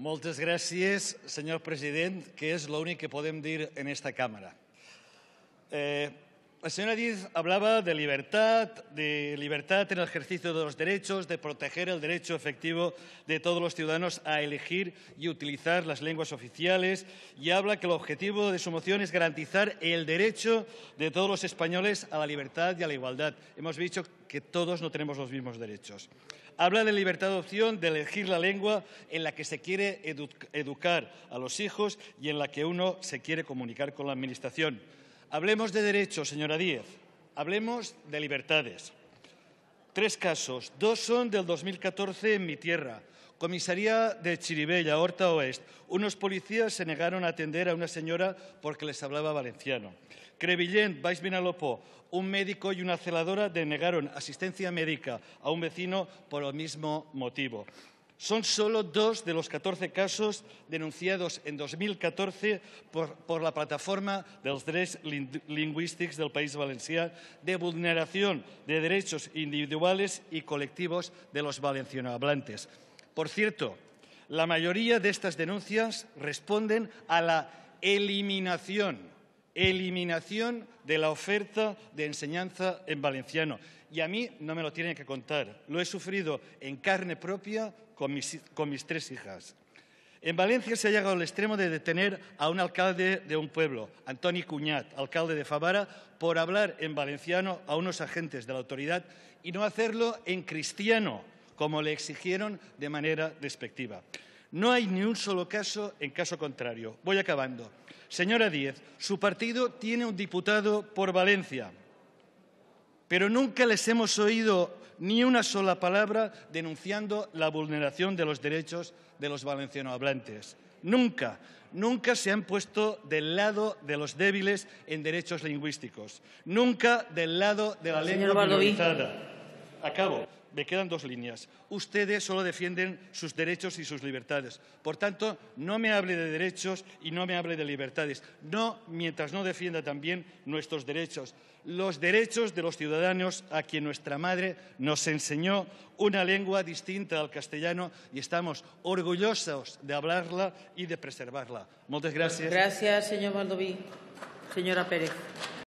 Moltes gràcies, senyor president, que és l'únic que podem dir en esta càmera. Eh, La señora Díez hablaba de libertad, de libertad en el ejercicio de los derechos, de proteger el derecho efectivo de todos los ciudadanos a elegir y utilizar las lenguas oficiales y habla que el objetivo de su moción es garantizar el derecho de todos los españoles a la libertad y a la igualdad. Hemos dicho que todos no tenemos los mismos derechos. Habla de libertad de opción, de elegir la lengua en la que se quiere educar a los hijos y en la que uno se quiere comunicar con la Administración Hablemos de derechos, señora Díez. Hablemos de libertades. Tres casos. Dos son del 2014 en mi tierra. Comisaría de Chiribella, Horta Oest. Unos policías se negaron a atender a una señora porque les hablaba valenciano. Crevillent, Baix Vinalopó. Un médico y una celadora denegaron asistencia médica a un vecino por el mismo motivo. Son solo dos de los catorce casos denunciados en 2014 por, por la plataforma de los tres lingüísticos del País Valenciano de vulneración de derechos individuales y colectivos de los valencianohablantes. Por cierto, la mayoría de estas denuncias responden a la eliminación eliminación de la oferta de enseñanza en valenciano. Y a mí no me lo tienen que contar, lo he sufrido en carne propia con mis, tres hijas. En Valencia se ha llegado al extremo de detener a un alcalde de un pueblo, Antoni Cuñat, alcalde de Favara, por hablar en valenciano a unos agentes de la autoridad y no hacerlo en cristiano, como le exigieron de manera despectiva. No hay ni un solo caso en caso contrario. Voy acabando. Señora Díez, su partido tiene un diputado por Valencia, pero nunca les hemos oído ni una sola palabra denunciando la vulneración de los derechos de los valencianohablantes. Nunca, nunca se han puesto del lado de los débiles en derechos lingüísticos. Nunca del lado de la lengua minorizada. Acabo me quedan dos líneas. Ustedes solo defienden sus derechos y sus libertades. Por tanto, no me hable de derechos y no me hable de libertades. No mientras no defienda también nuestros derechos. Los derechos de los ciudadanos a quien nuestra madre nos enseñó una lengua distinta al castellano y estamos orgullosos de hablarla y de preservarla. Muchas gracias. Gracias, señor Señora Pérez.